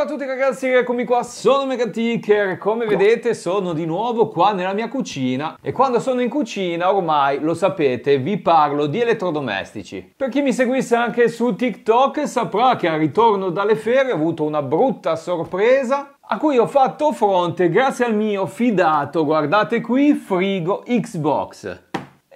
Ciao a tutti ragazzi, eccomi qua, sono Megaticker, come vedete sono di nuovo qua nella mia cucina e quando sono in cucina ormai lo sapete vi parlo di elettrodomestici. Per chi mi seguisse anche su TikTok saprà che al ritorno dalle ferie ho avuto una brutta sorpresa a cui ho fatto fronte grazie al mio fidato, guardate qui, frigo Xbox.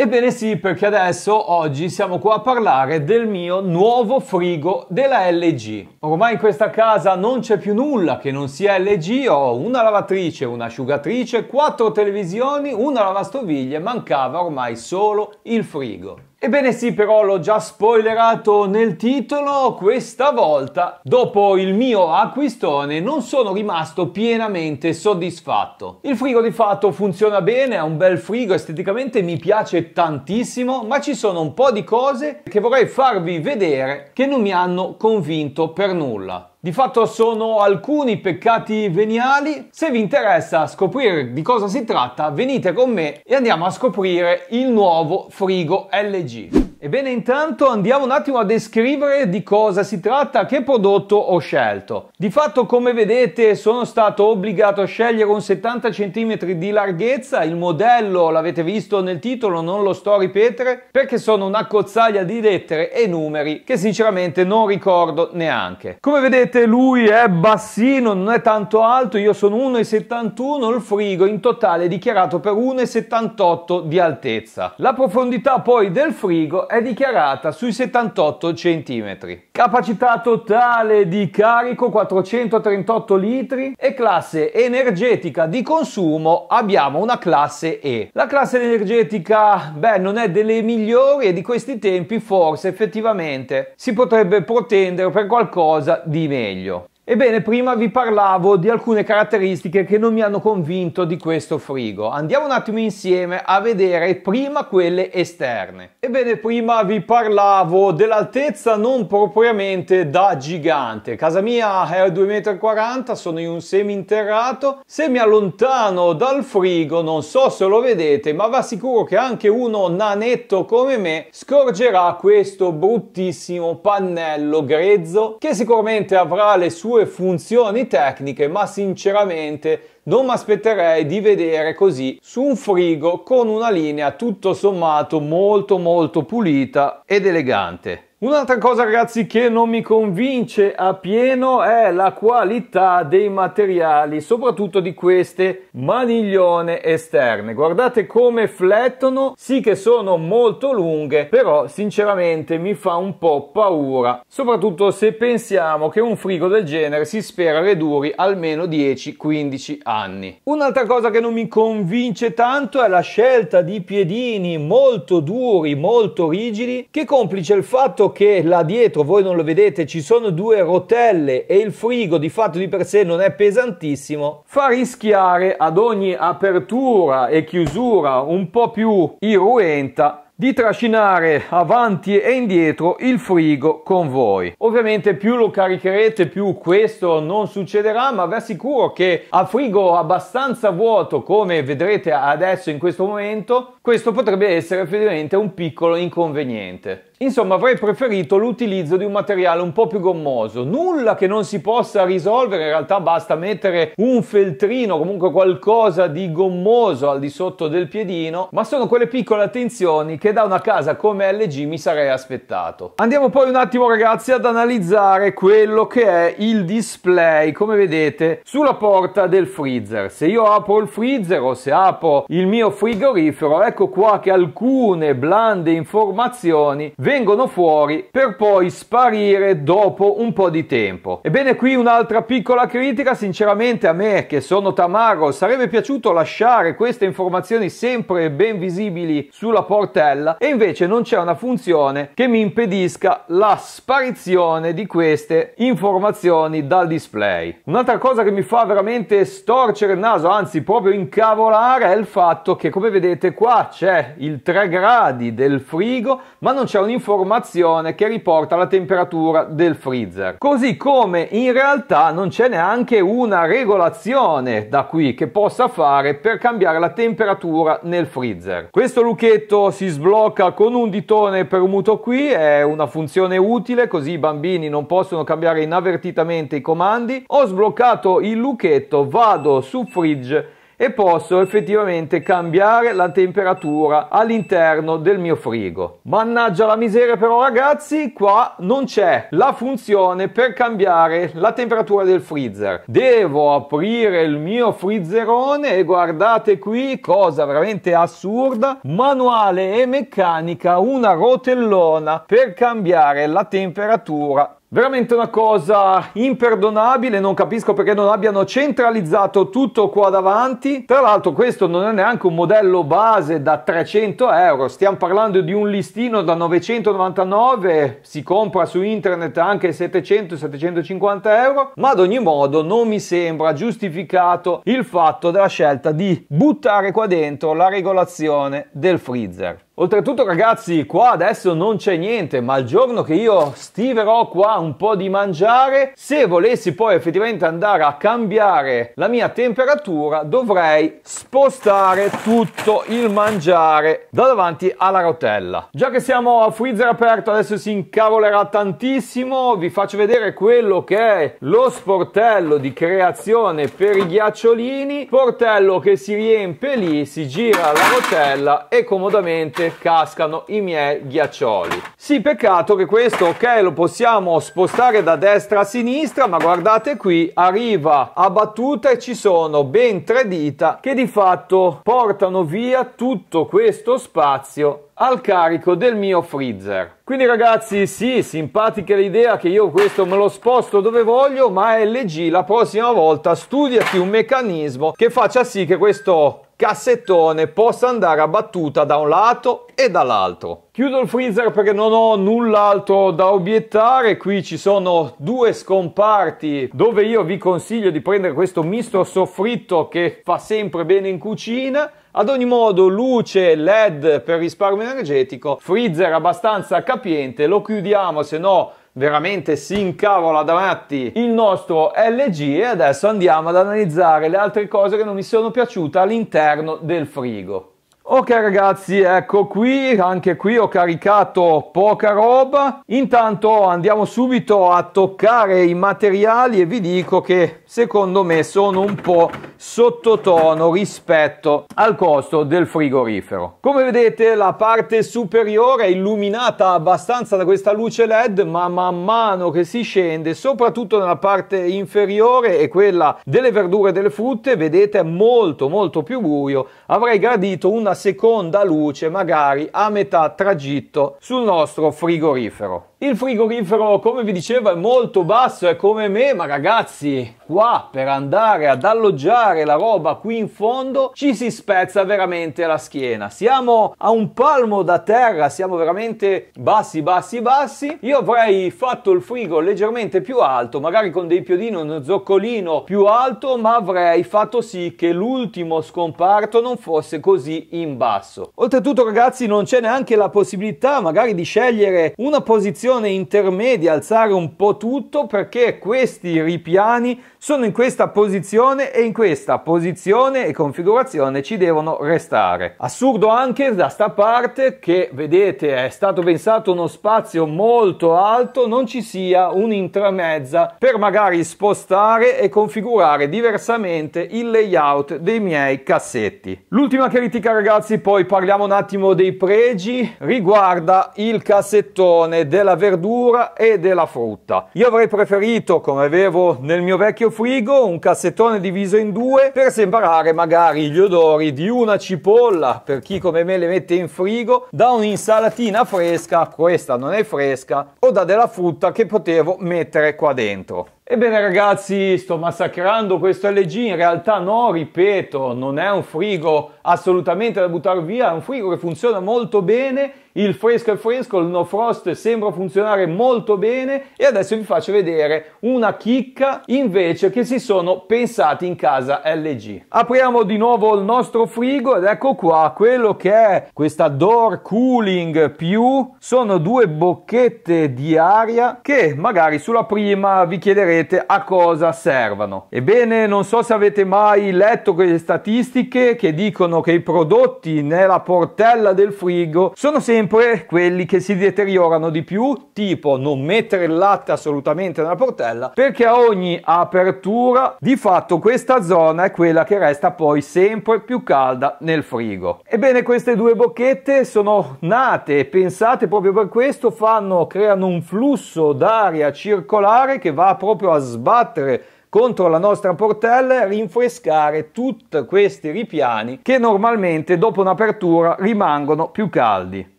Ebbene sì, perché adesso oggi siamo qua a parlare del mio nuovo frigo della LG. Ormai in questa casa non c'è più nulla che non sia LG, ho una lavatrice, un'asciugatrice, quattro televisioni, una lavastoviglie, mancava ormai solo il frigo. Ebbene sì, però l'ho già spoilerato nel titolo, questa volta, dopo il mio acquistone, non sono rimasto pienamente soddisfatto. Il frigo di fatto funziona bene, è un bel frigo, esteticamente mi piace tantissimo, ma ci sono un po' di cose che vorrei farvi vedere che non mi hanno convinto per nulla. Di fatto sono alcuni peccati veniali. Se vi interessa scoprire di cosa si tratta, venite con me e andiamo a scoprire il nuovo frigo LG. Ebbene, intanto andiamo un attimo a descrivere di cosa si tratta, che prodotto ho scelto. Di fatto, come vedete, sono stato obbligato a scegliere un 70 cm di larghezza, il modello l'avete visto nel titolo, non lo sto a ripetere, perché sono una cozzaglia di lettere e numeri che sinceramente non ricordo neanche. Come vedete, lui è bassino, non è tanto alto, io sono 1,71, il frigo in totale è dichiarato per 1,78 di altezza. La profondità poi del frigo è dichiarata sui 78 cm. Capacità totale di carico 438 litri e classe energetica di consumo abbiamo una classe E. La classe energetica, beh, non è delle migliori e di questi tempi forse effettivamente si potrebbe protendere per qualcosa di meglio. Ebbene, prima vi parlavo di alcune caratteristiche che non mi hanno convinto di questo frigo. Andiamo un attimo insieme a vedere prima quelle esterne. Ebbene, prima vi parlavo dell'altezza non propriamente da gigante. Casa mia è a 2,40 m, sono in un seminterrato. Se mi allontano dal frigo, non so se lo vedete, ma va sicuro che anche uno nanetto come me scorgerà questo bruttissimo pannello grezzo che sicuramente avrà le sue sue funzioni tecniche, ma sinceramente non mi aspetterei di vedere così su un frigo con una linea tutto sommato molto molto pulita ed elegante. Un'altra cosa ragazzi che non mi convince a pieno è la qualità dei materiali, soprattutto di queste maniglione esterne. Guardate come flettono, sì che sono molto lunghe, però sinceramente mi fa un po' paura, soprattutto se pensiamo che un frigo del genere si spera che duri almeno 10-15 anni. Un'altra cosa che non mi convince tanto è la scelta di piedini molto duri, molto rigidi, che complice il fatto che là dietro voi non lo vedete, ci sono due rotelle e il frigo di fatto di per sé non è pesantissimo, fa rischiare ad ogni apertura e chiusura un po' più irruenta di trascinare avanti e indietro il frigo con voi. Ovviamente più lo caricherete più questo non succederà, ma vi assicuro che a frigo abbastanza vuoto come vedrete adesso in questo momento questo potrebbe essere effettivamente un piccolo inconveniente. Insomma, avrei preferito l'utilizzo di un materiale un po' più gommoso. Nulla che non si possa risolvere, in realtà basta mettere un feltrino, comunque qualcosa di gommoso al di sotto del piedino, ma sono quelle piccole attenzioni che da una casa come LG mi sarei aspettato. Andiamo poi un attimo ragazzi ad analizzare quello che è il display, come vedete, sulla porta del freezer. Se io apro il freezer o se apro il mio frigorifero, ecco ecco qua che alcune blande informazioni vengono fuori per poi sparire dopo un po' di tempo. Ebbene qui un'altra piccola critica, sinceramente a me che sono Tamaro sarebbe piaciuto lasciare queste informazioni sempre ben visibili sulla portella e invece non c'è una funzione che mi impedisca la sparizione di queste informazioni dal display. Un'altra cosa che mi fa veramente storcere il naso, anzi proprio incavolare, è il fatto che come vedete qua c'è il 3 gradi del frigo, ma non c'è un'informazione che riporta la temperatura del freezer. Così come in realtà non c'è neanche una regolazione da qui che possa fare per cambiare la temperatura nel freezer. Questo lucchetto si sblocca con un ditone premuto qui, è una funzione utile così i bambini non possono cambiare inavvertitamente i comandi. Ho sbloccato il lucchetto, vado su fridge e posso effettivamente cambiare la temperatura all'interno del mio frigo. Mannaggia la miseria però ragazzi, qua non c'è la funzione per cambiare la temperatura del freezer. Devo aprire il mio freezerone e guardate qui cosa veramente assurda, manuale e meccanica, una rotellona per cambiare la temperatura Veramente una cosa imperdonabile, non capisco perché non abbiano centralizzato tutto qua davanti. Tra l'altro questo non è neanche un modello base da 300 euro, stiamo parlando di un listino da 999, si compra su internet anche 700-750 euro, ma ad ogni modo non mi sembra giustificato il fatto della scelta di buttare qua dentro la regolazione del freezer. Oltretutto ragazzi, qua adesso non c'è niente, ma il giorno che io stiverò qua un po' di mangiare, se volessi poi effettivamente andare a cambiare la mia temperatura, dovrei spostare tutto il mangiare da davanti alla rotella. Già che siamo a freezer aperto, adesso si incavolerà tantissimo, vi faccio vedere quello che è lo sportello di creazione per i ghiacciolini, sportello che si riempie lì, si gira la rotella e comodamente cascano i miei ghiaccioli. Sì, peccato che questo, ok, lo possiamo spostare da destra a sinistra, ma guardate qui, arriva a battuta e ci sono ben tre dita che di fatto portano via tutto questo spazio al carico del mio freezer. Quindi ragazzi, sì, simpatica l'idea che io questo me lo sposto dove voglio, ma LG la prossima volta studiati un meccanismo che faccia sì che questo cassettone possa andare a battuta da un lato e dall'altro. Chiudo il freezer perché non ho null'altro da obiettare, qui ci sono due scomparti dove io vi consiglio di prendere questo misto soffritto che fa sempre bene in cucina. Ad ogni modo, luce LED per risparmio energetico, freezer abbastanza capiente, lo chiudiamo se no veramente si incavola davanti il nostro LG e adesso andiamo ad analizzare le altre cose che non mi sono piaciute all'interno del frigo. Ok ragazzi, ecco qui, anche qui ho caricato poca roba. Intanto andiamo subito a toccare i materiali e vi dico che secondo me sono un po' sottotono rispetto al costo del frigorifero. Come vedete la parte superiore è illuminata abbastanza da questa luce LED, ma man mano che si scende, soprattutto nella parte inferiore e quella delle verdure e delle frutte, vedete è molto molto più buio. Avrei gradito una seconda luce magari a metà tragitto sul nostro frigorifero. Il frigorifero, come vi dicevo, è molto basso, è come me, ma ragazzi, qua per andare ad alloggiare la roba qui in fondo ci si spezza veramente la schiena. Siamo a un palmo da terra, siamo veramente bassi, bassi, bassi. Io avrei fatto il frigo leggermente più alto, magari con dei piodini, uno zoccolino più alto, ma avrei fatto sì che l'ultimo scomparto non fosse così in basso. Oltretutto, ragazzi, non c'è neanche la possibilità magari di scegliere una posizione posizione intermedia alzare un po' tutto perché questi ripiani sono in questa posizione e in questa posizione e configurazione ci devono restare. Assurdo anche da sta parte che vedete è stato pensato uno spazio molto alto, non ci sia un'intramezza per magari spostare e configurare diversamente il layout dei miei cassetti. L'ultima critica ragazzi, poi parliamo un attimo dei pregi, riguarda il cassettone della verdura e della frutta. Io avrei preferito, come avevo nel mio vecchio frigo, un cassettone diviso in due per separare magari gli odori di una cipolla per chi come me le mette in frigo da un'insalatina fresca, questa non è fresca, o da della frutta che potevo mettere qua dentro. Ebbene ragazzi, sto massacrando questo LG, in realtà no, ripeto, non è un frigo assolutamente da buttare via, è un frigo che funziona molto bene il fresco è fresco, il no frost sembra funzionare molto bene e adesso vi faccio vedere una chicca invece che si sono pensati in casa LG. Apriamo di nuovo il nostro frigo ed ecco qua quello che è questa door cooling più sono due bocchette di aria che magari sulla prima vi chiederete a cosa servono. Ebbene, non so se avete mai letto quelle statistiche che dicono che i prodotti nella portella del frigo sono sempre sempre eh, quelli che si deteriorano di più, tipo non mettere il latte assolutamente nella portella, perché a ogni apertura di fatto questa zona è quella che resta poi sempre più calda nel frigo. Ebbene, queste due bocchette sono nate e pensate proprio per questo, fanno, creano un flusso d'aria circolare che va proprio a sbattere contro la nostra portella e rinfrescare tutti questi ripiani che normalmente dopo un'apertura rimangono più caldi.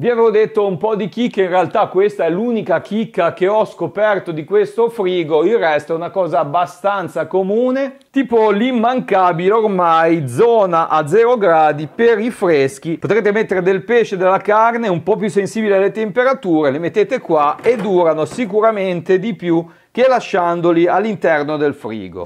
Vi avevo detto un po' di chicche, in realtà questa è l'unica chicca che ho scoperto di questo frigo, il resto è una cosa abbastanza comune, tipo l'immancabile ormai zona a 0 gradi per i freschi. Potrete mettere del pesce, della carne, un po' più sensibile alle temperature, le mettete qua e durano sicuramente di più che lasciandoli all'interno del frigo.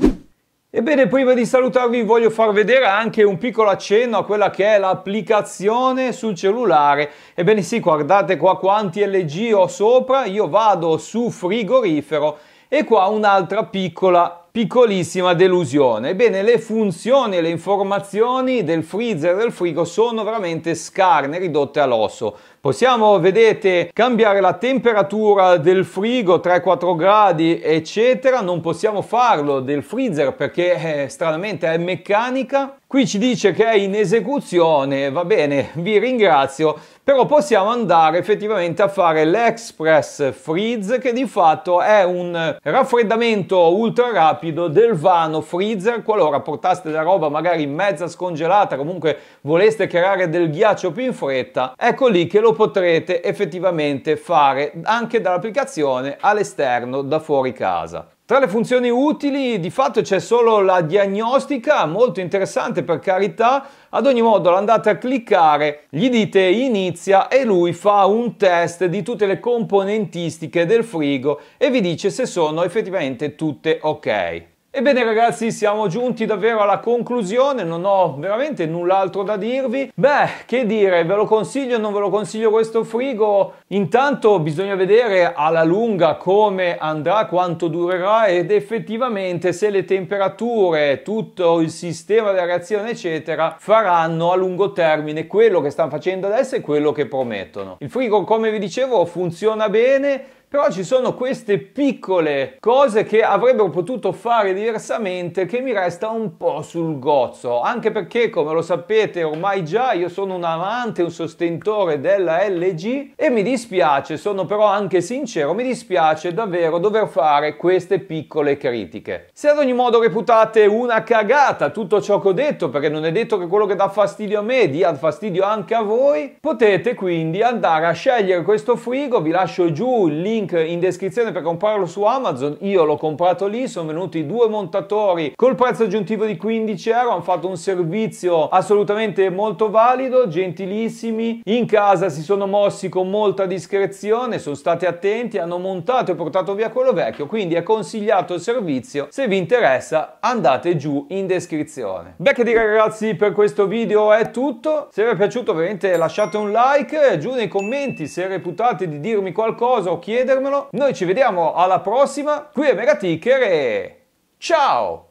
Ebbene, prima di salutarvi voglio far vedere anche un piccolo accenno a quella che è l'applicazione sul cellulare. Ebbene sì, guardate qua quanti LG ho sopra, io vado su frigorifero e qua un'altra piccola piccolissima delusione. Ebbene, le funzioni e le informazioni del freezer e del frigo sono veramente scarne, ridotte all'osso. Possiamo, vedete, cambiare la temperatura del frigo 3-4 gradi, eccetera. Non possiamo farlo del freezer perché eh, stranamente è meccanica. Qui ci dice che è in esecuzione, va bene, vi ringrazio. Però possiamo andare effettivamente a fare l'Express Freeze che di fatto è un raffreddamento ultra rapido del vano freezer qualora portaste la roba magari mezza scongelata, comunque voleste creare del ghiaccio più in fretta, ecco lì che lo potrete effettivamente fare anche dall'applicazione all'esterno da fuori casa. Tra le funzioni utili di fatto c'è solo la diagnostica, molto interessante per carità, ad ogni modo l'andate a cliccare, gli dite inizia e lui fa un test di tutte le componentistiche del frigo e vi dice se sono effettivamente tutte ok. Ebbene ragazzi siamo giunti davvero alla conclusione, non ho veramente null'altro da dirvi. Beh, che dire, ve lo consiglio o non ve lo consiglio questo frigo? Intanto bisogna vedere alla lunga come andrà, quanto durerà ed effettivamente se le temperature, tutto il sistema della reazione eccetera faranno a lungo termine quello che stanno facendo adesso e quello che promettono. Il frigo come vi dicevo funziona bene, però ci sono queste piccole cose che avrebbero potuto fare diversamente che mi resta un po' sul gozzo, anche perché come lo sapete ormai già io sono un amante, un sostentore della LG e mi dispiace, sono però anche sincero, mi dispiace davvero dover fare queste piccole critiche. Se ad ogni modo reputate una cagata tutto ciò che ho detto, perché non è detto che quello che dà fastidio a me dia fastidio anche a voi, potete quindi andare a scegliere questo frigo, vi lascio giù il link link in descrizione per comprarlo su Amazon, io l'ho comprato lì, sono venuti due montatori col prezzo aggiuntivo di 15 euro, hanno fatto un servizio assolutamente molto valido, gentilissimi, in casa si sono mossi con molta discrezione, sono stati attenti, hanno montato e portato via quello vecchio, quindi è consigliato il servizio, se vi interessa andate giù in descrizione. Beh che dire ragazzi per questo video è tutto, se vi è piaciuto ovviamente lasciate un like, giù nei commenti se reputate di dirmi qualcosa o chiedere scrivermelo. Noi ci vediamo alla prossima qui a Megaticker e ciao!